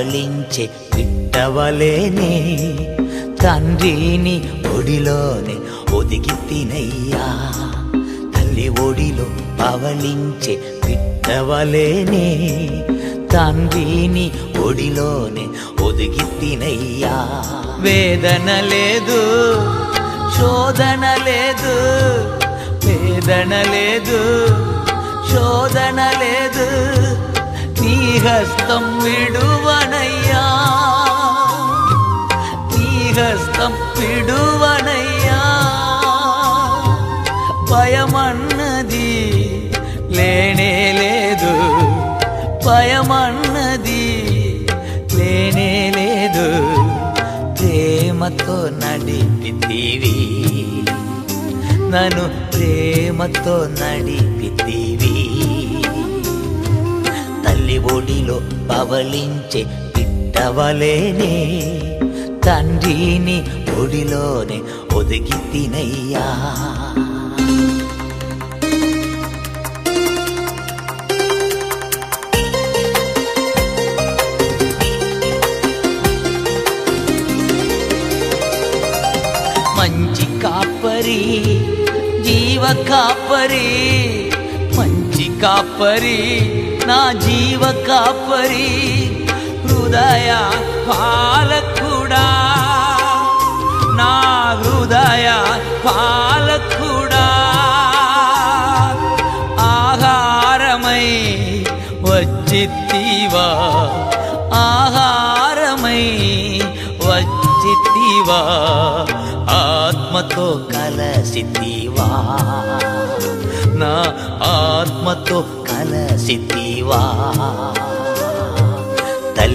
పవళించే పిట్టవలేనే తండ్రిని ఒడిలోనే ఒదిగి తినయ్యా తల్లి ఒడిలో పవళించే పిట్టవలేనే తండ్రిని ఒడిలోనే ఒదిగి తినయ్యా వేదన లేదు శోధన లేదు వేదన లేదు శోధన లేదు నీ హస్తం విడువన கஷ்டம் పిడువనయ్యా భయమన్నది లేనే లేదు భయమన్నది లేనే లేదు ప్రేమతో నడిపితీవి నన్ను ప్రేమతో నడిపితీవి తల్లి ఒడిలో పవలించే పిట్టవలేనే తండ్రిని ఒడిలోనే ఒదిగి తినయ్యా మంచి కాపరి జీవ కాపరి మంచి కాపరి నా జీవ కాపరి హృదయ పాలక నా హృదయ పాలకుడా ఆహారమై వచ్చిత్తివా ఆహారమై వచ్చిత్తివా ఆత్మతో కలసితివా నా ఆత్మతో కలసితివా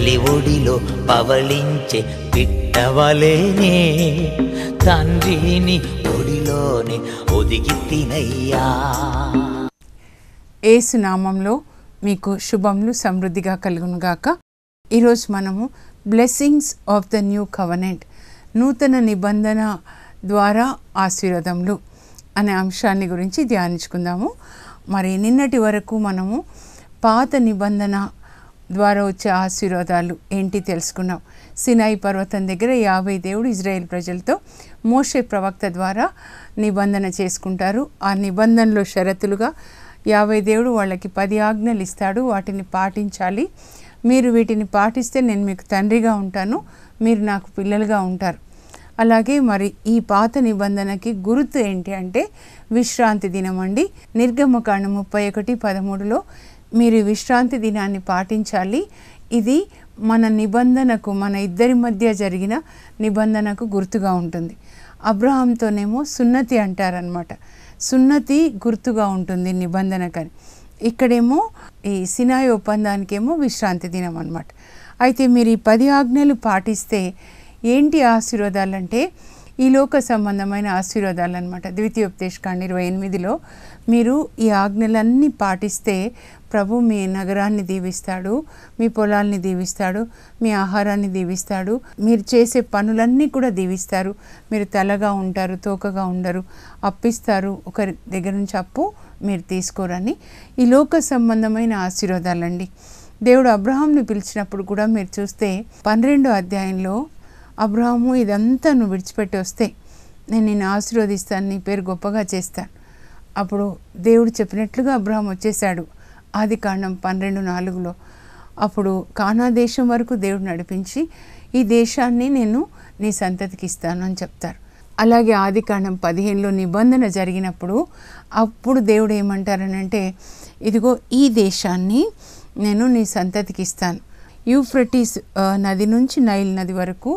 తల్లి ఒడిలో పవలించే పిట్టవలేనే తండ్రిని ఒడిలోనే ఒదిగి తినయ్యా ఏసునామంలో మీకు శుభములు సమృద్ధిగా కలుగునుగాక ఈరోజు మనము blessings of the new covenant నూతన నిబంధన ద్వారా ఆశీర్వదములు అనే అంశాన్ని గురించి ధ్యానించుకుందాము మరి నిన్నటి వరకు మనము పాత నిబంధన ద్వారా వచ్చే ఆశీర్వాదాలు ఏంటి తెలుసుకున్నాం సినాయి పర్వతం దగ్గర యాభై దేవుడు ఇజ్రాయేల్ ప్రజలతో మోషే ప్రవక్త ద్వారా నిబంధన చేసుకుంటారు ఆ నిబంధనలో షరతులుగా యాభై దేవుడు వాళ్ళకి పది ఆజ్ఞలు ఇస్తాడు వాటిని పాటించాలి మీరు వీటిని పాటిస్తే నేను మీకు తండ్రిగా ఉంటాను మీరు నాకు పిల్లలుగా ఉంటారు అలాగే మరి ఈ పాత నిబంధనకి గుర్తు ఏంటి అంటే విశ్రాంతి దినం అండి నిర్గమకాండ ముప్పై ఒకటి పదమూడులో మీరు విశ్రాంతి దినాన్ని పాటించాలి ఇది మన నిబంధనకు మన ఇద్దరి మధ్య జరిగిన నిబంధనకు గుర్తుగా ఉంటుంది అబ్రహాంతోనేమో సున్నతి అంటారనమాట సున్నతి గుర్తుగా ఉంటుంది నిబంధన కానీ ఇక్కడేమో ఈ సినాయి ఒప్పందానికేమో విశ్రాంతి దినం అనమాట అయితే మీరు ఈ పది ఆజ్ఞలు పాటిస్తే ఏంటి ఆశీర్వాదాలంటే ఈ లోక సంబంధమైన ఆశీర్వాదాలు అనమాట ద్వితీయోపదేశకాండ ఇరవై ఎనిమిదిలో మీరు ఈ ఆజ్ఞలన్నీ పాటిస్తే ప్రభు మీ నగరాన్ని దీవిస్తాడు మీ పొలాల్ని దీవిస్తాడు మీ ఆహారాన్ని దీవిస్తాడు మీరు చేసే పనులన్నీ కూడా దీవిస్తారు మీరు తలగా ఉంటారు తోకగా ఉండరు అప్పిస్తారు ఒకరి దగ్గర నుంచి అప్పు మీరు తీసుకోరని ఈ లోక సంబంధమైన ఆశీర్వాదాలండి దేవుడు అబ్రహాంను పిలిచినప్పుడు కూడా మీరు చూస్తే పన్నెండో అధ్యాయంలో అబ్రహాము ఇదంతా నువ్వు విడిచిపెట్టి వస్తే నేను నిన్ను ఆశీర్వదిస్తాను నీ పేరు గొప్పగా చేస్తాను అప్పుడు దేవుడు చెప్పినట్లుగా అబ్రహం వచ్చేశాడు ఆది కాండం పన్నెండు నాలుగులో అప్పుడు కానా దేశం వరకు దేవుడు నడిపించి ఈ దేశాన్ని నేను నీ సంతతికి ఇస్తాను అని చెప్తారు అలాగే ఆది కాండం పదిహేనులో నిబంధన జరిగినప్పుడు అప్పుడు దేవుడు ఏమంటారనంటే ఇదిగో ఈ దేశాన్ని నేను నీ సంతతికి ఇస్తాను యూఫ్రటీస్ నది నుంచి నైల్ నది వరకు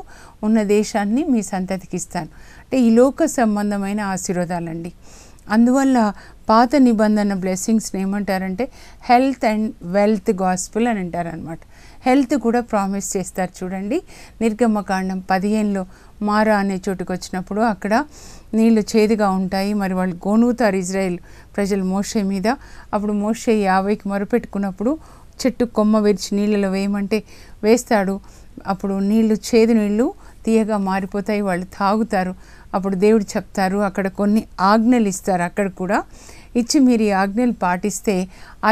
ఉన్న దేశాన్ని మీ సంతతికి ఇస్తాను అంటే ఈ లోక సంబంధమైన ఆశీర్వాదాలండి అందువల్ల పాత నిబంధన బ్లెస్సింగ్స్ ఏమంటారంటే హెల్త్ అండ్ వెల్త్ గాస్పుల్ అని అంటారనమాట హెల్త్ కూడా ప్రామిస్ చేస్తారు చూడండి నిర్గమ్మకాండం పదిహేనులో మారా అనే చోటుకు వచ్చినప్పుడు అక్కడ నీళ్లు చేదుగా ఉంటాయి మరి వాళ్ళు గోనుగుతారు ఇజ్రాయెల్ ప్రజలు మోషే మీద అప్పుడు మోషే యాభైకి మొరపెట్టుకున్నప్పుడు చెట్టు కొమ్మ విరిచి నీళ్ళలో వేయమంటే వేస్తాడు అప్పుడు నీళ్లు చేదు నీళ్లు తీయగా మారిపోతాయి వాళ్ళు తాగుతారు అప్పుడు దేవుడు చెప్తారు అక్కడ కొన్ని ఆజ్ఞలు ఇస్తారు అక్కడ కూడా ఇచ్చి మీరు ఈ ఆజ్ఞలు పాటిస్తే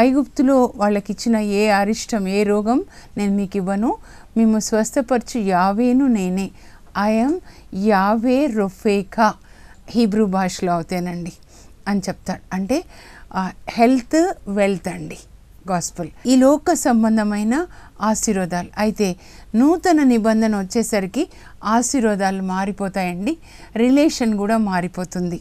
ఐగుప్తులో వాళ్ళకి ఇచ్చిన ఏ అరిష్టం ఏ రోగం నేను మీకు ఇవ్వను మేము స్వస్థపరచు యావేను నేనే ఐఎమ్ యావే రొఫేకా హీబ్రూ భాషలో అవుతానండి అని చెప్తాడు అంటే హెల్త్ వెల్త్ అండి గాస్పల్ ఈ లోక సంబంధమైన ఆశీర్వాదాలు అయితే నూతన నిబంధన వచ్చేసరికి ఆశీర్వాదాలు మారిపోతాయండి రిలేషన్ కూడా మారిపోతుంది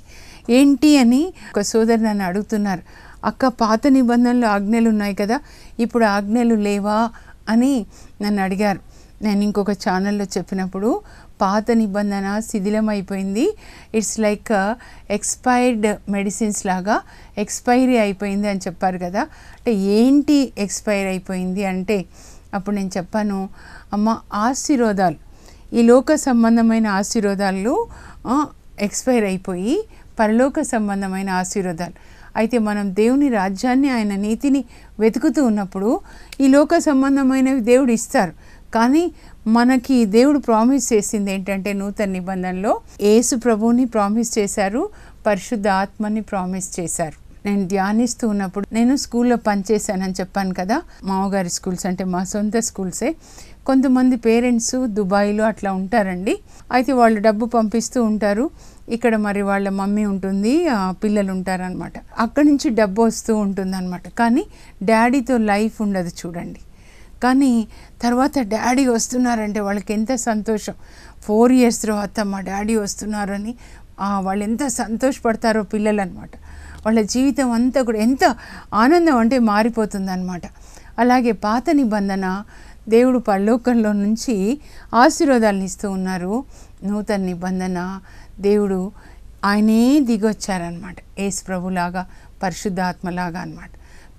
ఏంటి అని ఒక సోదరు నన్ను అడుగుతున్నారు అక్క పాత నిబంధనలు ఆజ్ఞలు ఉన్నాయి కదా ఇప్పుడు ఆజ్ఞలు లేవా అని నన్ను అడిగారు నేను ఇంకొక ఛానల్లో చెప్పినప్పుడు పాత నిబంధన శిథిలమైపోయింది ఇట్స్ లైక్ ఎక్స్పైర్డ్ మెడిసిన్స్ లాగా ఎక్స్పైరీ అయిపోయింది అని చెప్పారు కదా అంటే ఏంటి ఎక్స్పైర్ అయిపోయింది అంటే అప్పుడు నేను చెప్పాను అమ్మ ఆశీర్వాదాలు ఈ లోక సంబంధమైన ఆశీర్వాదాలు ఎక్స్పైర్ అయిపోయి పరలోక సంబంధమైన ఆశీర్వాదాలు అయితే మనం దేవుని రాజ్యాన్ని ఆయన నీతిని వెతుకుతూ ఉన్నప్పుడు ఈ లోక సంబంధమైనవి దేవుడు ఇస్తారు కానీ మనకి దేవుడు ప్రామిస్ చేసింది ఏంటంటే నూతన నిబంధనలో యేసు ప్రభువుని ప్రామిస్ చేశారు పరిశుద్ధ ఆత్మని ప్రామిస్ చేశారు నేను ధ్యానిస్తూ ఉన్నప్పుడు నేను స్కూల్లో పనిచేశానని చెప్పాను కదా మామగారి స్కూల్స్ అంటే మా సొంత స్కూల్సే కొంతమంది పేరెంట్స్ దుబాయ్లో అట్లా ఉంటారండి అయితే వాళ్ళు డబ్బు పంపిస్తూ ఉంటారు ఇక్కడ మరి వాళ్ళ మమ్మీ ఉంటుంది పిల్లలు ఉంటారనమాట అక్కడి నుంచి డబ్బు వస్తూ ఉంటుందన్నమాట కానీ డాడీతో లైఫ్ ఉండదు చూడండి కానీ తర్వాత డాడీ వస్తున్నారంటే వాళ్ళకి ఎంత సంతోషం ఫోర్ ఇయర్స్ తర్వాత మా డాడీ వస్తున్నారని వాళ్ళు ఎంత సంతోషపడతారో పిల్లలు అనమాట వాళ్ళ జీవితం అంతా కూడా ఎంత ఆనందం అంటే మారిపోతుందన్నమాట అలాగే పాత నిబంధన దేవుడు పరలోకంలో నుంచి ఆశీర్వాదాలను ఇస్తూ ఉన్నారు నూతన నిబంధన దేవుడు ఆయనే దిగొచ్చారనమాట ఏసు ప్రభులాగా పరిశుద్ధాత్మలాగా అనమాట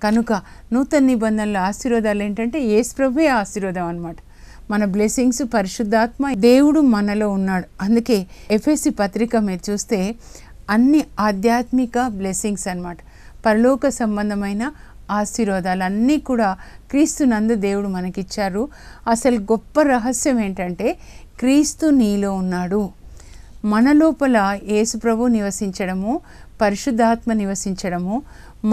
కనుక నూతన నిబంధనల ఆశీర్వాదాలు ఏంటంటే యేసు ప్రభువే ఆశీర్వాదం అనమాట మన బ్లెస్సింగ్స్ పరిశుద్ధాత్మ దేవుడు మనలో ఉన్నాడు అందుకే ఎఫ్ఎస్సి పత్రిక మీరు చూస్తే అన్ని ఆధ్యాత్మిక బ్లెస్సింగ్స్ అనమాట పరలోక సంబంధమైన ఆశీర్వాదాలు అన్నీ కూడా క్రీస్తు నందు దేవుడు మనకిచ్చారు అసలు గొప్ప రహస్యం ఏంటంటే క్రీస్తు నీలో ఉన్నాడు మన లోపల యేసుప్రభు నివసించడము పరిశుద్ధాత్మ నివసించడము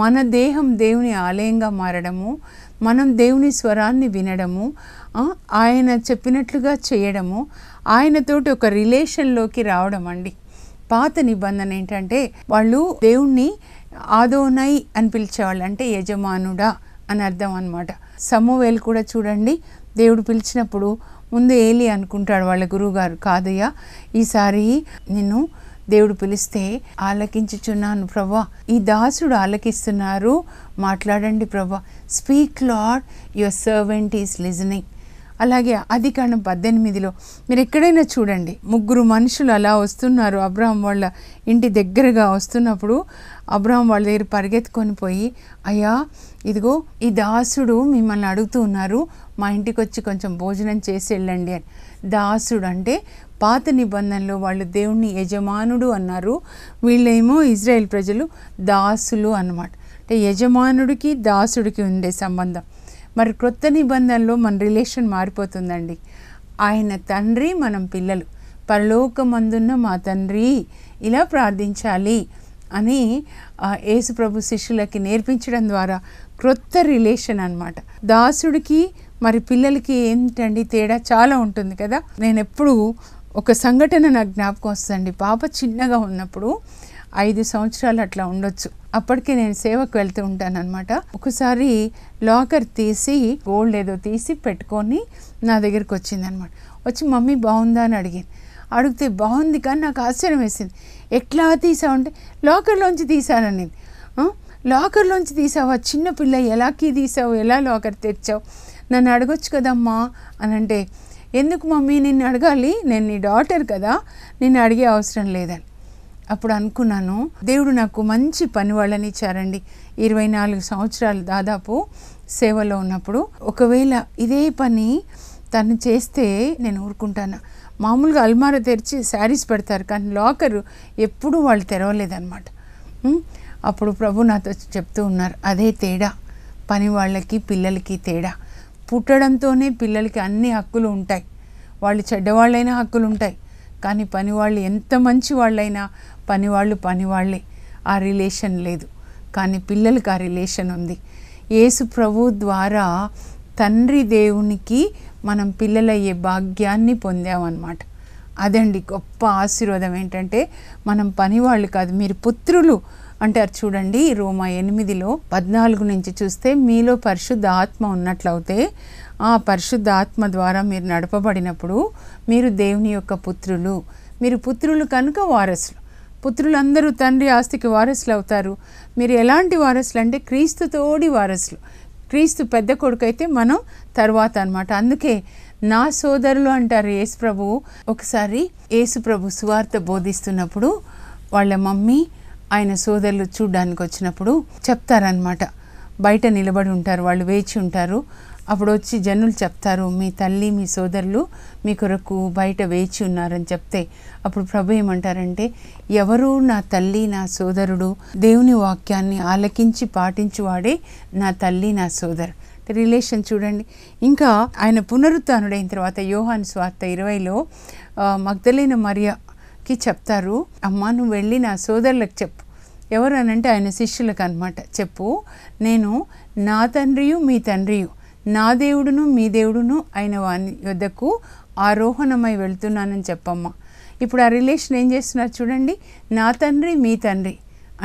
మన దేహం దేవుని ఆలయంగా మారడము మనం దేవుని స్వరాన్ని వినడము ఆయన చెప్పినట్లుగా చేయడము ఆయనతోటి ఒక రిలేషన్లోకి రావడం అండి పాత నిబంధన ఏంటంటే వాళ్ళు దేవుణ్ణి ఆదోనై అని పిలిచేవాళ్ళు అంటే యజమానుడా అని అర్థం అనమాట సమూవేలు కూడా చూడండి దేవుడు పిలిచినప్పుడు ముందు ఏలి అనుకుంటాడు వాళ్ళ గురువుగారు కాదయ్యా ఈసారి నేను దేవుడు పిలిస్తే ఆలకించుచున్నాను ప్రభా ఈ దాసుడు ఆలకిస్తున్నారు మాట్లాడండి ప్రభా speak lord your servant is listening అలాగే అధికారం పద్దెనిమిదిలో మీరు ఎక్కడైనా చూడండి ముగ్గురు మనుషులు అలా వస్తున్నారు అబ్రహం వాళ్ళ ఇంటి దగ్గరగా వస్తున్నప్పుడు అబ్రహం వాళ్ళ దగ్గర పరిగెత్తుకొని పోయి అయ్యా ఇదిగో ఈ దాసుడు మిమ్మల్ని అడుగుతూ ఉన్నారు మా ఇంటికి వచ్చి కొంచెం భోజనం చేసి వెళ్ళండి అని దాసుడు అంటే పాత నిబంధనలో వాళ్ళు దేవుణ్ణి యజమానుడు అన్నారు వీళ్ళేమో ఇజ్రాయెల్ ప్రజలు దాసులు అన్నమాట అంటే యజమానుడికి దాసుడికి ఉండే సంబంధం మరి క్రొత్త నిబంధనలో మన రిలేషన్ మారిపోతుందండి ఆయన తండ్రి మనం పిల్లలు పరలోకమందున్న మా తండ్రి ఇలా ప్రార్థించాలి అని యేసుప్రభు శిష్యులకి నేర్పించడం ద్వారా క్రొత్త రిలేషన్ అనమాట దాసుడికి మరి పిల్లలకి ఏంటండి తేడా చాలా ఉంటుంది కదా నేను ఎప్పుడు ఒక సంఘటన నాకు జ్ఞాపకం వస్తుందండి పాప చిన్నగా ఉన్నప్పుడు ఐదు సంవత్సరాలు అట్లా ఉండొచ్చు అప్పటికే నేను సేవకు వెళ్తూ ఉంటాను అనమాట ఒకసారి లాకర్ తీసి గోల్డ్ ఏదో తీసి పెట్టుకొని నా దగ్గరికి వచ్చింది అనమాట వచ్చి మమ్మీ బాగుందా అని అడిగింది అడిగితే బాగుంది కానీ నాకు ఆశ్చర్యం వేసింది ఎట్లా తీసావంటే లాకర్లోంచి తీసాననేది లాకర్లోంచి తీసావా చిన్నపిల్ల ఎలాకి తీసావు ఎలా లాకర్ తెచ్చావు నన్ను అడగొచ్చు కదమ్మా అని అంటే ఎందుకు మమ్మీ నిన్ను అడగాలి నేను నీ డాటర్ కదా నిన్ను అడిగే అవసరం లేదని అప్పుడు అనుకున్నాను దేవుడు నాకు మంచి పని వాళ్ళని ఇచ్చారండి ఇరవై నాలుగు సంవత్సరాలు దాదాపు సేవలో ఉన్నప్పుడు ఒకవేళ ఇదే పని తను చేస్తే నేను ఊరుకుంటాను మామూలుగా అల్మార తెరిచి శారీస్ పెడతారు కానీ లాకరు ఎప్పుడూ వాళ్ళు తెరవలేదన్నమాట అప్పుడు ప్రభు నాతో చెప్తూ ఉన్నారు అదే తేడా పని వాళ్ళకి పిల్లలకి తేడా పుట్టడంతోనే పిల్లలకి అన్ని హక్కులు ఉంటాయి వాళ్ళు చెడ్డవాళ్ళైనా హక్కులు ఉంటాయి కానీ పనివాళ్ళు ఎంత మంచి వాళ్ళైనా పనివాళ్ళు పనివాళ్ళే ఆ రిలేషన్ లేదు కానీ పిల్లలకి ఆ రిలేషన్ ఉంది యేసు ప్రభు ద్వారా తండ్రి దేవునికి మనం పిల్లలయ్యే భాగ్యాన్ని పొందామన్నమాట అదండి గొప్ప ఆశీర్వాదం ఏంటంటే మనం పనివాళ్ళు కాదు మీరు పుత్రులు అంటారు చూడండి రోమా ఎనిమిదిలో పద్నాలుగు నుంచి చూస్తే మీలో పరిశుద్ధ ఆత్మ ఉన్నట్లయితే ఆ పరిశుద్ధ ఆత్మ ద్వారా మీరు నడపబడినప్పుడు మీరు దేవుని యొక్క పుత్రులు మీరు పుత్రులు కనుక వారసులు పుత్రులందరూ తండ్రి ఆస్తికి వారసులు అవుతారు మీరు ఎలాంటి వారసులు అంటే క్రీస్తుతోడి వారసులు క్రీస్తు పెద్ద కొడుకైతే మనం తర్వాత అనమాట అందుకే నా సోదరులు అంటారు యేసు ప్రభు ఒకసారి యేసు ప్రభు సువార్త బోధిస్తున్నప్పుడు వాళ్ళ మమ్మీ ఆయన సోదరులు చూడ్డానికి వచ్చినప్పుడు చెప్తారనమాట బయట నిలబడి ఉంటారు వాళ్ళు వేచి ఉంటారు అప్పుడు వచ్చి జనులు చెప్తారు మీ తల్లి మీ సోదరులు మీ కొరకు బయట వేచి ఉన్నారని చెప్తే అప్పుడు ప్రభు ఏమంటారంటే ఎవరు నా తల్లి నా సోదరుడు దేవుని వాక్యాన్ని ఆలకించి పాటించువాడే నా తల్లి నా సోదరు రిలేషన్ చూడండి ఇంకా ఆయన పునరుత్డైన తర్వాత యోహాన్ స్వార్త ఇరవైలో మగ్ధలైన మరియా కి చెప్తారు అమ్మ నువ్వు వెళ్ళి నా సోదరులకు చెప్పు ఎవరు అనంటే ఆయన శిష్యులకు అనమాట చెప్పు నేను నా తండ్రియు మీ తండ్రియు నా దేవుడును మీ దేవుడును అయిన వాని యొద్దకు ఆరోహణమై వెళ్తున్నానని చెప్పమ్మ ఇప్పుడు ఆ రిలేషన్ ఏం చేస్తున్నారు చూడండి నా తండ్రి మీ తండ్రి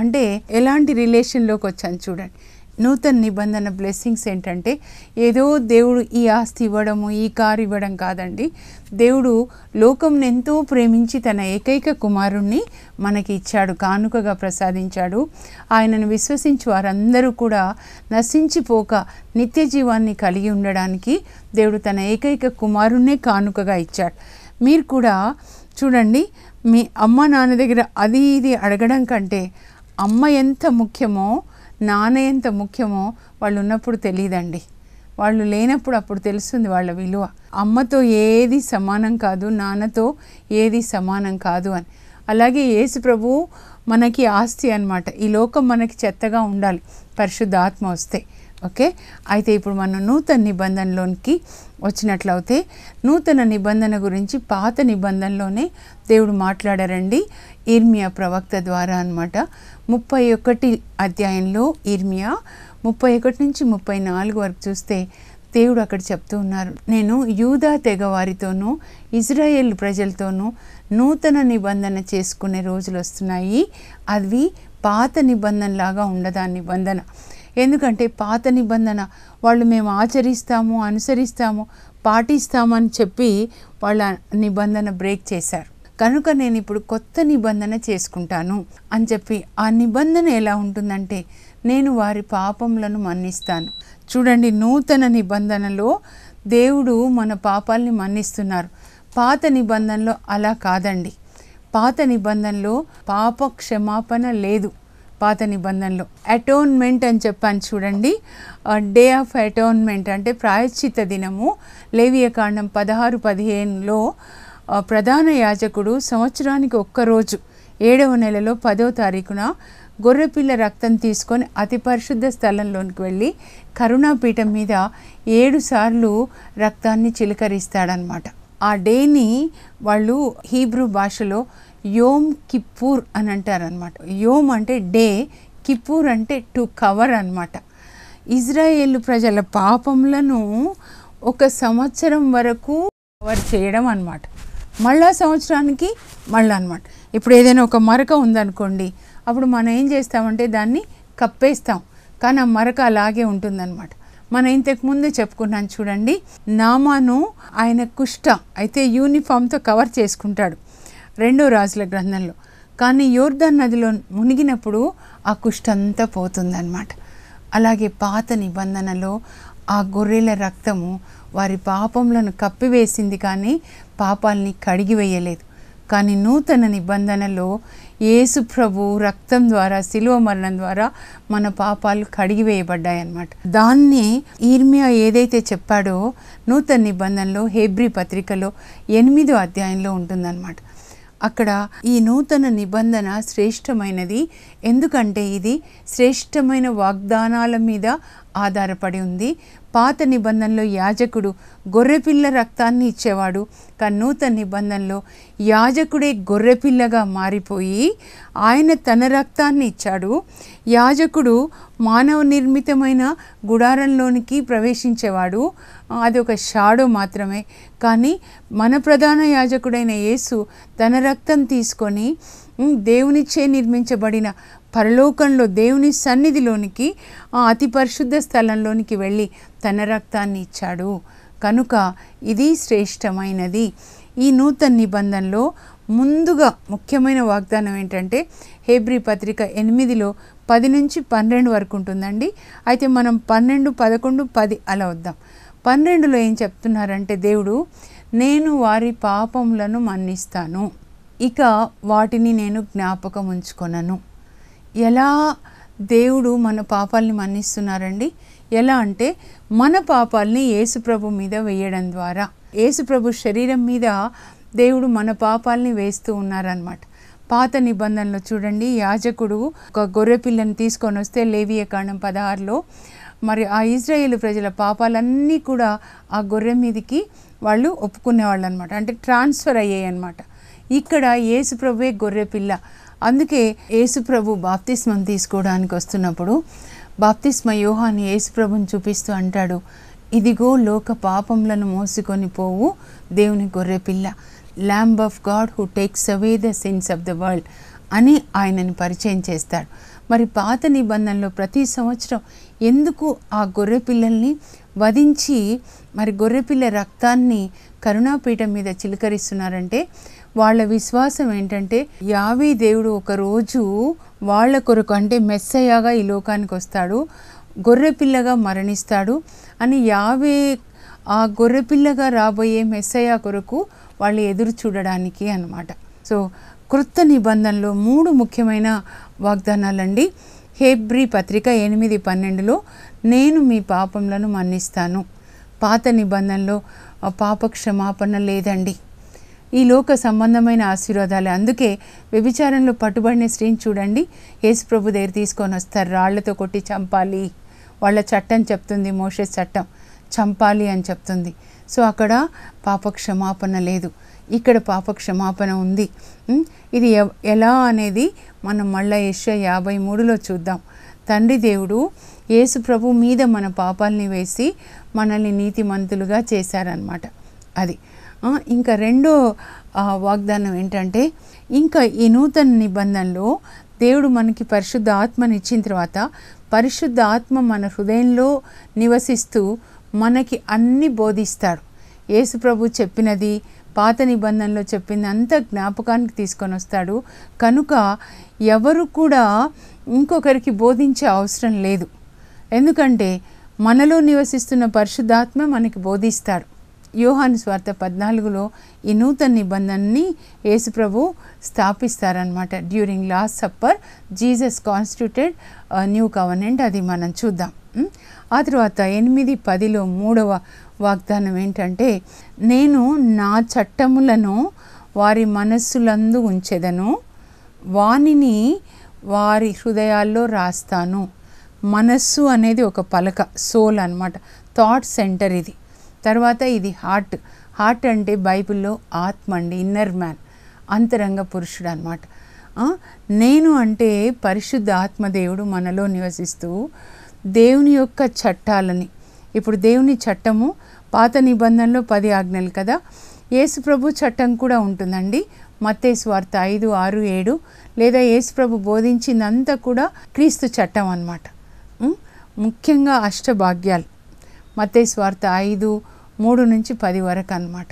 అంటే ఎలాంటి రిలేషన్లోకి వచ్చాను చూడండి నూతన నిబంధన బ్లెస్సింగ్స్ ఏంటంటే ఏదో దేవుడు ఈ ఆస్తి ఇవ్వడము ఈ కారు ఇవ్వడం కాదండి దేవుడు లోకంను ఎంతో ప్రేమించి తన ఏకైక కుమారుణ్ణి మనకి ఇచ్చాడు కానుకగా ప్రసాదించాడు ఆయనను విశ్వసించి వారందరూ కూడా నశించిపోక నిత్య జీవాన్ని కలిగి ఉండడానికి దేవుడు తన ఏకైక కుమారుణ్ణే కానుకగా ఇచ్చాడు మీరు కూడా చూడండి మీ అమ్మ నాన్న దగ్గర అది ఇది అడగడం కంటే అమ్మ ఎంత ముఖ్యమో నాన్న ఎంత ముఖ్యమో వాళ్ళు ఉన్నప్పుడు తెలియదండి వాళ్ళు లేనప్పుడు అప్పుడు తెలుస్తుంది వాళ్ళ విలువ అమ్మతో ఏది సమానం కాదు నాన్నతో ఏది సమానం కాదు అని అలాగే యేసు మనకి ఆస్తి అనమాట ఈ లోకం మనకి చెత్తగా ఉండాలి పరిశుద్ధాత్మ వస్తే ఓకే అయితే ఇప్పుడు మనం నూతన నిబంధనలోనికి వచ్చినట్లయితే నూతన నిబంధన గురించి పాత నిబంధనలోనే దేవుడు మాట్లాడారండి ఇర్మియా ప్రవక్త ద్వారా అనమాట ముప్పై ఒకటి అధ్యాయంలో ఇర్మియా ముప్పై ఒకటి నుంచి ముప్పై నాలుగు వరకు చూస్తే దేవుడు అక్కడ చెప్తూ ఉన్నారు నేను యూదా తెగవారితోనూ ఇజ్రాయేల్ ప్రజలతోనూ నూతన నిబంధన చేసుకునే రోజులు వస్తున్నాయి అవి పాత నిబంధనలాగా ఉండదా నిబంధన ఎందుకంటే పాత నిబంధన వాళ్ళు మేము ఆచరిస్తాము అనుసరిస్తాము పాటిస్తామని చెప్పి వాళ్ళ నిబంధన బ్రేక్ చేశారు కనుక నేను ఇప్పుడు కొత్త నిబంధన చేసుకుంటాను అని చెప్పి ఆ నిబంధన ఎలా ఉంటుందంటే నేను వారి పాపములను మన్నిస్తాను చూడండి నూతన నిబంధనలో దేవుడు మన పాపాల్ని మన్నిస్తున్నారు పాత నిబంధనలో అలా కాదండి పాత నిబంధనలో పాప క్షమాపణ లేదు పాత నిబంధనలో అటోన్మెంట్ అని చెప్పాను చూడండి డే ఆఫ్ అటోన్మెంట్ అంటే ప్రాయశ్చిత దినము లేవియకాండం పదహారు పదిహేనులో ప్రధాన యాజకుడు సంవత్సరానికి ఒక్కరోజు ఏడవ నెలలో పదో తారీఖున గొర్రెపిల్ల రక్తం తీసుకొని అతి పరిశుద్ధ స్థలంలోనికి వెళ్ళి కరుణాపీఠం మీద ఏడుసార్లు రక్తాన్ని చిలకరిస్తాడనమాట ఆ డేని వాళ్ళు హీబ్రూ భాషలో యోమ్ కిప్పూర్ అని అంటారు అనమాట యోమ్ అంటే డే కిప్పూర్ అంటే టు కవర్ అనమాట ఇజ్రాయేల్ ప్రజల పాపములను ఒక సంవత్సరం వరకు కవర్ చేయడం అనమాట మళ్ళా సంవత్సరానికి మళ్ళా అనమాట ఇప్పుడు ఏదైనా ఒక మరక ఉందనుకోండి అప్పుడు మనం ఏం చేస్తామంటే దాన్ని కప్పేస్తాం కానీ ఆ మరక అలాగే ఉంటుందన్నమాట మనం ఇంతకుముందు చెప్పుకున్నాను చూడండి నామాను ఆయన కుష్ట అయితే యూనిఫామ్తో కవర్ చేసుకుంటాడు రెండో రాజుల గ్రంథంలో కానీ యోర్ధన్ నదిలో మునిగినప్పుడు ఆ కుష్టంతా పోతుందన్నమాట అలాగే పాత నిబంధనలో ఆ గొర్రెల రక్తము వారి పాపములను కప్పివేసింది కానీ పాపాలని కడిగివేయలేదు కానీ నూతన నిబంధనలో యేసు ప్రభు రక్తం ద్వారా శిలువ మరణం ద్వారా మన పాపాలు కడిగివేయబడ్డాయన్నమాట దాన్ని ఈర్మియా ఏదైతే చెప్పాడో నూతన నిబంధనలో హెబ్రి పత్రికలో ఎనిమిదో అధ్యాయంలో ఉంటుందన్నమాట అక్కడ ఈ నూతన నిబంధన శ్రేష్టమైనది ఎందుకంటే ఇది శ్రేష్టమైన వాగ్దానాల మీద ఆధారపడి ఉంది పాత నిబంధనలో యాజకుడు గొర్రెపిల్ల రక్తాన్ని ఇచ్చేవాడు కానీ నూతన నిబంధనలో యాజకుడే గొర్రెపిల్లగా మారిపోయి ఆయన తన రక్తాన్ని ఇచ్చాడు యాజకుడు మానవ నిర్మితమైన గుడారంలోనికి ప్రవేశించేవాడు అది ఒక షాడో మాత్రమే కానీ మన ప్రధాన యాజకుడైన యేసు తన రక్తం తీసుకొని దేవునిచ్చే నిర్మించబడిన పరలోకంలో దేవుని సన్నిధిలోనికి ఆ అతి పరిశుద్ధ స్థలంలోనికి వెళ్ళి తన రక్తాన్ని ఇచ్చాడు కనుక ఇది శ్రేష్టమైనది ఈ నూతన నిబంధనలో ముందుగా ముఖ్యమైన వాగ్దానం ఏంటంటే హేబ్రి పత్రిక ఎనిమిదిలో పది నుంచి పన్నెండు వరకు ఉంటుందండి అయితే మనం పన్నెండు పదకొండు పది అలా వద్దాం పన్నెండులో ఏం చెప్తున్నారంటే దేవుడు నేను వారి పాపములను మన్నిస్తాను ఇక వాటిని నేను జ్ఞాపకం ఉంచుకొనను ఎలా దేవుడు మన పాపాలని మన్నిస్తున్నారండి ఎలా అంటే మన పాపాలని యేసుప్రభు మీద వేయడం ద్వారా యేసుప్రభు శరీరం మీద దేవుడు మన పాపాలని వేస్తూ ఉన్నారనమాట పాత నిబంధనలో చూడండి యాజకుడు ఒక గొర్రెపిల్లని తీసుకొని వస్తే లేవియ కాండం పదహారులో మరి ఆ ఇజ్రాయేల్ ప్రజల పాపాలన్నీ కూడా ఆ గొర్రె మీదకి వాళ్ళు ఒప్పుకునేవాళ్ళు అనమాట అంటే ట్రాన్స్ఫర్ అయ్యాయి అనమాట ఇక్కడ యేసు గొర్రెపిల్ల అందుకే యేసుప్రభు బాప్తిస్మం తీసుకోవడానికి వస్తున్నప్పుడు బాప్తిస్మ యోహాన్ని యేసుప్రభుని చూపిస్తూ అంటాడు ఇదిగో లోక పాపములను మోసుకొని పోవు దేవుని గొర్రెపిల్ల lamb of God who takes away the sins of the world అని ఆయనని పరిచయం చేస్తాడు మరి పాత నిబంధనలో ప్రతి సంవత్సరం ఎందుకు ఆ గొర్రె పిల్లల్ని వధించి మరి గొర్రెపిల్ల రక్తాన్ని కరుణాపీఠం మీద చిలకరిస్తున్నారంటే వాళ్ళ విశ్వాసం ఏంటంటే యావి దేవుడు ఒకరోజు వాళ్ళ కొరకు అంటే మెస్సయ్యాగా ఈ లోకానికి వస్తాడు గొర్రెపిల్లగా మరణిస్తాడు అని యావే ఆ గొర్రెపిల్లగా రాబోయే మెస్సయ్య కొరకు వాళ్ళు ఎదురు చూడడానికి అనమాట సో క్రొత్త నిబంధనలో మూడు ముఖ్యమైన వాగ్దానాలండి హేబ్రీ పత్రిక ఎనిమిది పన్నెండులో నేను మీ పాపములను మన్నిస్తాను పాత నిబంధనలో పాప క్షమాపణ లేదండి ఈ లోక సంబంధమైన ఆశీర్వాదాలు అందుకే వ్యభిచారంలో పట్టుబడిన స్త్రీని చూడండి ప్రభు దగ్గర తీసుకొని వస్తారు రాళ్లతో కొట్టి చంపాలి వాళ్ళ చట్టం చెప్తుంది మోషే చట్టం చంపాలి అని చెప్తుంది సో అక్కడ పాప క్షమాపణ లేదు ఇక్కడ పాప క్షమాపణ ఉంది ఇది ఎలా అనేది మనం మళ్ళీ యశ యాభై మూడులో చూద్దాం తండ్రి దేవుడు యేసు ప్రభు మీద మన పాపాలని వేసి మనల్ని నీతిమంతులుగా చేశారనమాట అది ఇంకా రెండో వాగ్దానం ఏంటంటే ఇంకా ఈ నూతన నిబంధనలో దేవుడు మనకి పరిశుద్ధ ఆత్మని ఇచ్చిన తర్వాత పరిశుద్ధ ఆత్మ మన హృదయంలో నివసిస్తూ మనకి అన్ని బోధిస్తాడు యేసు ప్రభు చెప్పినది పాత నిబంధనలో చెప్పింది అంత జ్ఞాపకానికి తీసుకొని వస్తాడు కనుక ఎవరు కూడా ఇంకొకరికి బోధించే అవసరం లేదు ఎందుకంటే మనలో నివసిస్తున్న పరిశుద్ధాత్మ మనకి బోధిస్తాడు యూహాన్ స్వార్థ పద్నాలుగులో ఈ నూతన నిబంధనని యేసుప్రభు స్థాపిస్తారనమాట during last supper Jesus constituted new covenant అది మనం చూద్దాం ఆ తర్వాత ఎనిమిది పదిలో మూడవ వాగ్దానం ఏంటంటే నేను నా చట్టములను వారి మనస్సులందు ఉంచెదను వానిని వారి హృదయాల్లో రాస్తాను మనస్సు అనేది ఒక పలక సోల్ అనమాట థాట్ సెంటర్ ఇది తర్వాత ఇది హార్ట్ హార్ట్ అంటే బైబిల్లో ఆత్మ అండి ఇన్నర్ మ్యాన్ అంతరంగ పురుషుడు అనమాట నేను అంటే పరిశుద్ధ ఆత్మదేవుడు మనలో నివసిస్తూ దేవుని యొక్క చట్టాలని ఇప్పుడు దేవుని చట్టము పాత నిబంధనలో పది ఆజ్ఞలు కదా యేసుప్రభు చట్టం కూడా ఉంటుందండి మత్తే స్వార్థ ఐదు ఆరు ఏడు లేదా యేసుప్రభు బోధించినంత కూడా క్రీస్తు చట్టం అనమాట ముఖ్యంగా అష్టభాగ్యాలు మత్తే స్వార్థ ఐదు మూడు నుంచి పది వరకు అనమాట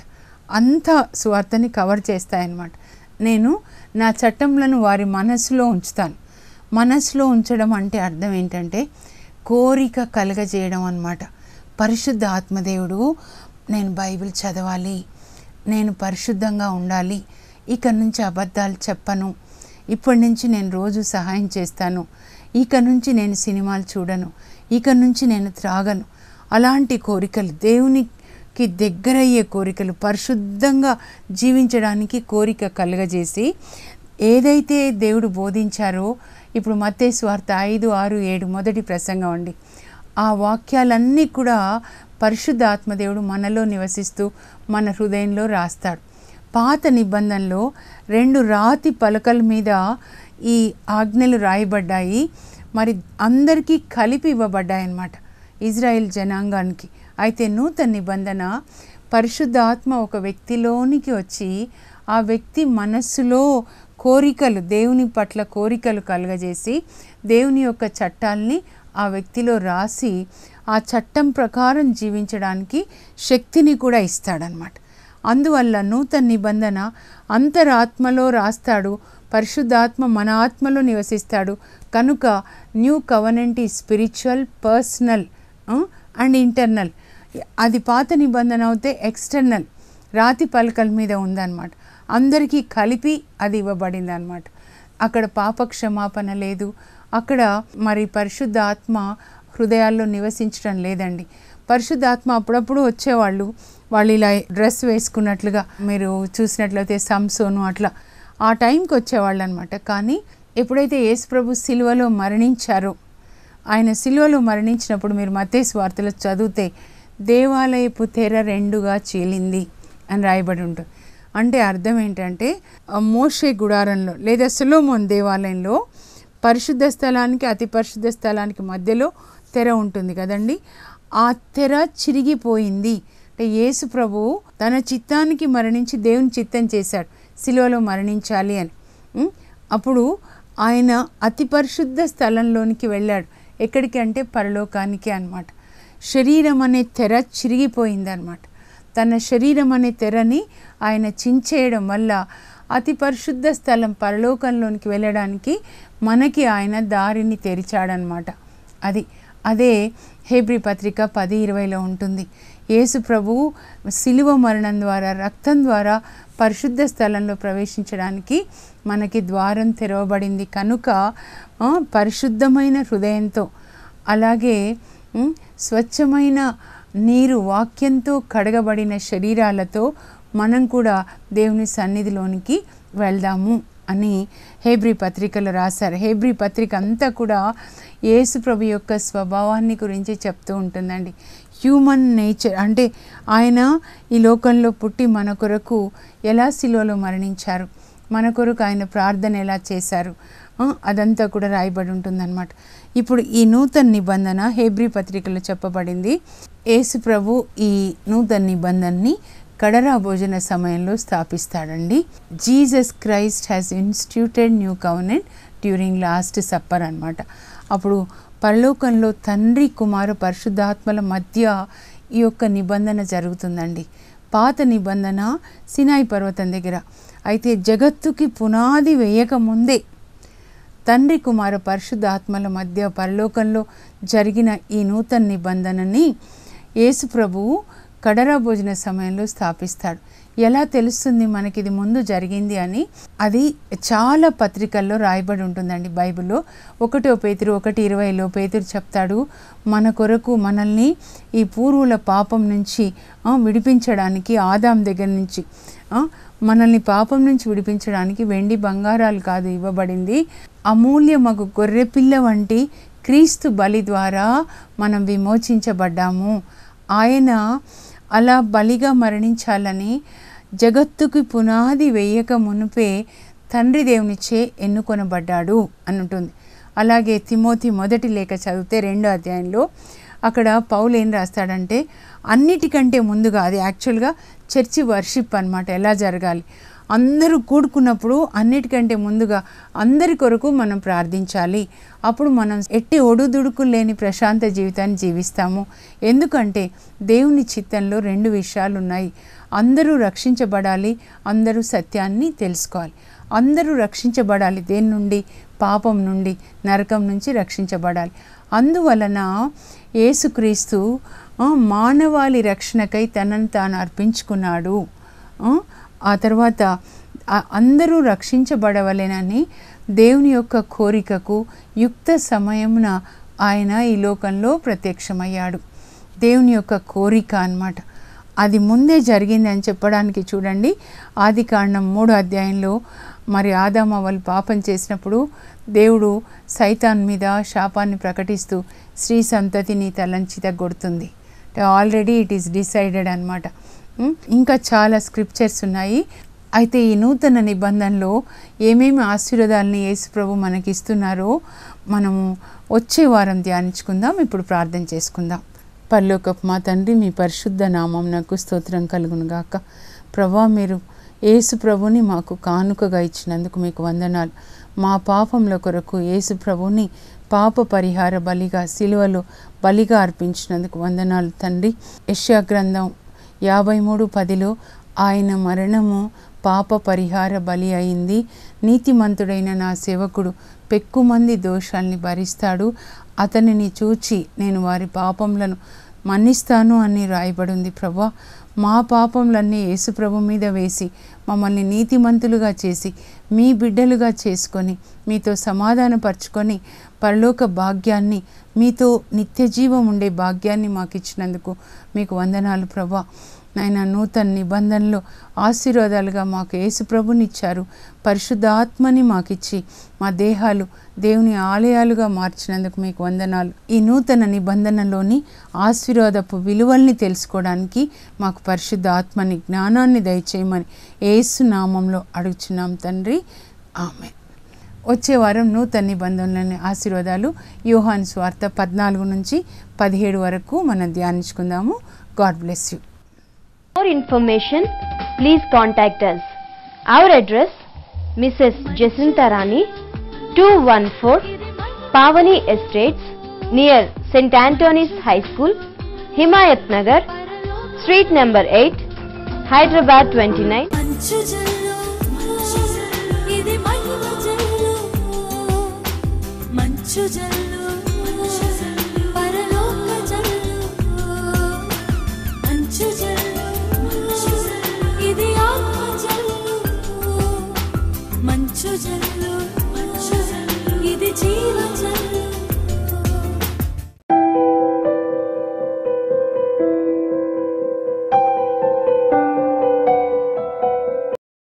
అంత స్వార్థని కవర్ చేస్తాయన్నమాట నేను నా చట్టంలను వారి మనసులో ఉంచుతాను మనసులో ఉంచడం అంటే అర్థం ఏంటంటే కోరిక కలగజేయడం అనమాట పరిశుద్ధ ఆత్మదేవుడు నేను బైబిల్ చదవాలి నేను పరిశుద్ధంగా ఉండాలి ఇక్కడ నుంచి అబద్ధాలు చెప్పను ఇప్పటి నుంచి నేను రోజు సహాయం చేస్తాను ఇక నుంచి నేను సినిమాలు చూడను ఇక నుంచి నేను త్రాగను అలాంటి కోరికలు దేవునికి దగ్గరయ్యే కోరికలు పరిశుద్ధంగా జీవించడానికి కోరిక కలుగజేసి ఏదైతే దేవుడు బోధించారో ఇప్పుడు మత్తే స్వార్థ ఐదు ఆరు ఏడు మొదటి ప్రసంగం అండి ఆ వాక్యాలన్నీ కూడా పరిశుద్ధ ఆత్మదేవుడు మనలో నివసిస్తూ మన హృదయంలో రాస్తాడు పాత నిబంధనలో రెండు రాతి పలకల మీద ఈ ఆజ్ఞలు రాయబడ్డాయి మరి అందరికీ కలిపి ఇవ్వబడ్డాయి అన్నమాట ఇజ్రాయిల్ జనాంగానికి అయితే నూతన నిబంధన పరిశుద్ధాత్మ ఒక వ్యక్తిలోనికి వచ్చి ఆ వ్యక్తి మనస్సులో కోరికలు దేవుని పట్ల కోరికలు కలుగజేసి దేవుని యొక్క చట్టాల్ని ఆ వ్యక్తిలో రాసి ఆ చట్టం ప్రకారం జీవించడానికి శక్తిని కూడా ఇస్తాడనమాట అందువల్ల నూతన నిబంధన అంతరాత్మలో రాస్తాడు పరిశుద్ధాత్మ మన ఆత్మలో నివసిస్తాడు కనుక న్యూ కవనెంట్ ఈ స్పిరిచువల్ పర్సనల్ అండ్ ఇంటర్నల్ అది పాత నిబంధన అవుతే ఎక్స్టర్నల్ రాతి పలకల మీద ఉందన్నమాట అందరికీ కలిపి అది ఇవ్వబడింది అనమాట అక్కడ పాప క్షమాపణ లేదు అక్కడ మరి పరిశుద్ధ ఆత్మ హృదయాల్లో నివసించడం లేదండి ఆత్మ అప్పుడప్పుడు వచ్చేవాళ్ళు వాళ్ళు ఇలా డ్రెస్ వేసుకున్నట్లుగా మీరు చూసినట్లయితే సంసోను అట్లా ఆ టైంకి వచ్చేవాళ్ళు అనమాట కానీ ఎప్పుడైతే యేసుప్రభు సిలువలో మరణించారో ఆయన సిలువలో మరణించినప్పుడు మీరు మతేసి వార్తలు చదివితే దేవాలయపు తెర రెండుగా చీలింది అని రాయబడి ఉంటుంది అంటే అర్థం ఏంటంటే మోషే గుడారంలో లేదా సులోమోన్ దేవాలయంలో పరిశుద్ధ స్థలానికి అతి పరిశుద్ధ స్థలానికి మధ్యలో తెర ఉంటుంది కదండి ఆ తెర చిరిగిపోయింది అంటే యేసు ప్రభు తన చిత్తానికి మరణించి దేవుని చిత్తం చేశాడు సిలువలో మరణించాలి అని అప్పుడు ఆయన అతి పరిశుద్ధ స్థలంలోనికి వెళ్ళాడు ఎక్కడికి అంటే పరలోకానికి అనమాట శరీరం అనే తెర చిరిగిపోయిందనమాట తన శరీరం అనే తెరని ఆయన చించేయడం వల్ల అతి పరిశుద్ధ స్థలం పరలోకంలోనికి వెళ్ళడానికి మనకి ఆయన దారిని తెరిచాడనమాట అది అదే హేబ్రి పత్రిక పది ఇరవైలో ఉంటుంది యేసు ప్రభువు శిలువ మరణం ద్వారా రక్తం ద్వారా పరిశుద్ధ స్థలంలో ప్రవేశించడానికి మనకి ద్వారం తెరవబడింది కనుక పరిశుద్ధమైన హృదయంతో అలాగే స్వచ్ఛమైన నీరు వాక్యంతో కడగబడిన శరీరాలతో మనం కూడా దేవుని సన్నిధిలోనికి వెళ్దాము అని హేబ్రి పత్రికలో రాశారు హేబ్రి పత్రిక అంతా కూడా యేసు ప్రభు యొక్క స్వభావాన్ని గురించి చెప్తూ ఉంటుందండి హ్యూమన్ నేచర్ అంటే ఆయన ఈ లోకంలో పుట్టి మన కొరకు ఎలా సిలువలో మరణించారు మన కొరకు ఆయన ప్రార్థన ఎలా చేశారు అదంతా కూడా రాయబడి అనమాట ఇప్పుడు ఈ నూతన నిబంధన హేబ్రి పత్రికలో చెప్పబడింది యేసు ప్రభు ఈ నూతన నిబంధనని కడరా భోజన సమయంలో స్థాపిస్తాడండి Jesus Christ has instituted new covenant during last supper అనమాట అప్పుడు పరలోకంలో తండ్రి కుమారు పరిశుద్ధాత్మల మధ్య ఈ యొక్క నిబంధన జరుగుతుందండి పాత నిబంధన సినాయి పర్వతం దగ్గర అయితే జగత్తుకి పునాది వేయకముందే తండ్రి కుమార పరిశుద్ధాత్మల మధ్య పరలోకంలో జరిగిన ఈ నూతన నిబంధనని యేసుప్రభువు కడరా భోజన సమయంలో స్థాపిస్తాడు ఎలా తెలుస్తుంది మనకి ఇది ముందు జరిగింది అని అది చాలా పత్రికల్లో రాయబడి ఉంటుందండి బైబిల్లో ఒకటో పేతురు ఒకటి ఇరవైలో పేతురు చెప్తాడు మన కొరకు మనల్ని ఈ పూర్వుల పాపం నుంచి విడిపించడానికి ఆదాం దగ్గర నుంచి మనల్ని పాపం నుంచి విడిపించడానికి వెండి బంగారాలు కాదు ఇవ్వబడింది అమూల్య మాకు గొర్రెపిల్ల వంటి క్రీస్తు బలి ద్వారా మనం విమోచించబడ్డాము ఆయన అలా బలిగా మరణించాలని జగత్తుకి పునాది వేయక మునుపే తండ్రి దేవునిచే ఎన్నుకొనబడ్డాడు అని ఉంటుంది అలాగే తిమోతి మొదటి లేఖ చదివితే రెండో అధ్యాయంలో అక్కడ పౌలు ఏం రాస్తాడంటే అన్నిటికంటే ముందుగా అది యాక్చువల్గా చర్చి వర్షిప్ అనమాట ఎలా జరగాలి అందరూ కూడుకున్నప్పుడు అన్నిటికంటే ముందుగా అందరి కొరకు మనం ప్రార్థించాలి అప్పుడు మనం ఎట్టి ఒడుదుడుకు లేని ప్రశాంత జీవితాన్ని జీవిస్తాము ఎందుకంటే దేవుని చిత్తంలో రెండు విషయాలు ఉన్నాయి అందరూ రక్షించబడాలి అందరూ సత్యాన్ని తెలుసుకోవాలి అందరూ రక్షించబడాలి దేని నుండి పాపం నుండి నరకం నుంచి రక్షించబడాలి అందువలన యేసుక్రీస్తు మానవాళి రక్షణకై తనను తాను అర్పించుకున్నాడు ఆ తర్వాత అందరూ రక్షించబడవలేనని దేవుని యొక్క కోరికకు యుక్త సమయమున ఆయన ఈ లోకంలో ప్రత్యక్షమయ్యాడు దేవుని యొక్క కోరిక అన్నమాట అది ముందే జరిగిందని చెప్పడానికి చూడండి ఆది కాండం మూడు అధ్యాయంలో మరి ఆదామ వాళ్ళు పాపం చేసినప్పుడు దేవుడు సైతాన్ మీద శాపాన్ని ప్రకటిస్తూ స్త్రీ సంతతిని తలంచితగొడుతుంది ఆల్రెడీ ఇట్ ఈస్ డిసైడెడ్ అనమాట ఇంకా చాలా స్క్రిప్చర్స్ ఉన్నాయి అయితే ఈ నూతన నిబంధనలో ఏమేమి ఆశీర్వాదాలని యేసుప్రభు మనకి ఇస్తున్నారో మనము వచ్చే వారం ధ్యానించుకుందాం ఇప్పుడు ప్రార్థన చేసుకుందాం పర్లోకపు మా తండ్రి మీ పరిశుద్ధ నామం నాకు స్తోత్రం గాక ప్రభా మీరు యేసు ప్రభుని మాకు కానుకగా ఇచ్చినందుకు మీకు వందనాలు మా పాపముల కొరకు యేసు ప్రభుని పాప పరిహార బలిగా సిలువలో బలిగా అర్పించినందుకు వందనాలు తండ్రి యష్యా గ్రంథం యాభై మూడు పదిలో ఆయన మరణము పాప పరిహార బలి అయింది నీతిమంతుడైన నా సేవకుడు పెక్కుమంది దోషాల్ని భరిస్తాడు అతనిని చూచి నేను వారి పాపములను మన్నిస్తాను అని రాయబడింది ప్రభా మా పాపములన్నీ యేసుప్రభు మీద వేసి మమ్మల్ని నీతిమంతులుగా చేసి మీ బిడ్డలుగా చేసుకొని మీతో సమాధానపరుచుకొని పరలోక భాగ్యాన్ని మీతో నిత్య జీవం ఉండే భాగ్యాన్ని మాకు ఇచ్చినందుకు మీకు వందనాలు ప్రభా నాయన నూతన నిబంధనలో ఆశీర్వాదాలుగా మాకు యేసు ప్రభునిచ్చారు పరిశుద్ధాత్మని మాకిచ్చి మా దేహాలు దేవుని ఆలయాలుగా మార్చినందుకు మీకు వందనాలు ఈ నూతన నిబంధనలోని ఆశీర్వాదపు విలువల్ని తెలుసుకోవడానికి మాకు పరిశుద్ధ ఆత్మని జ్ఞానాన్ని దయచేయమని ఏసు నామంలో అడుగుచున్నాం తండ్రి ఆమె వచ్చే వారం నూతన నిబంధనలని ఆశీర్వాదాలు యోహాన్ స్వార్థ పద్నాలుగు నుంచి పదిహేడు వరకు మనం ధ్యానించుకుందాము God bless you for information please contact us our address Mrs Jacintharani two one four Pavani estates near Saint Antony's high school Himayat Nagar street number eight Hyderabad twenty nine 就这样。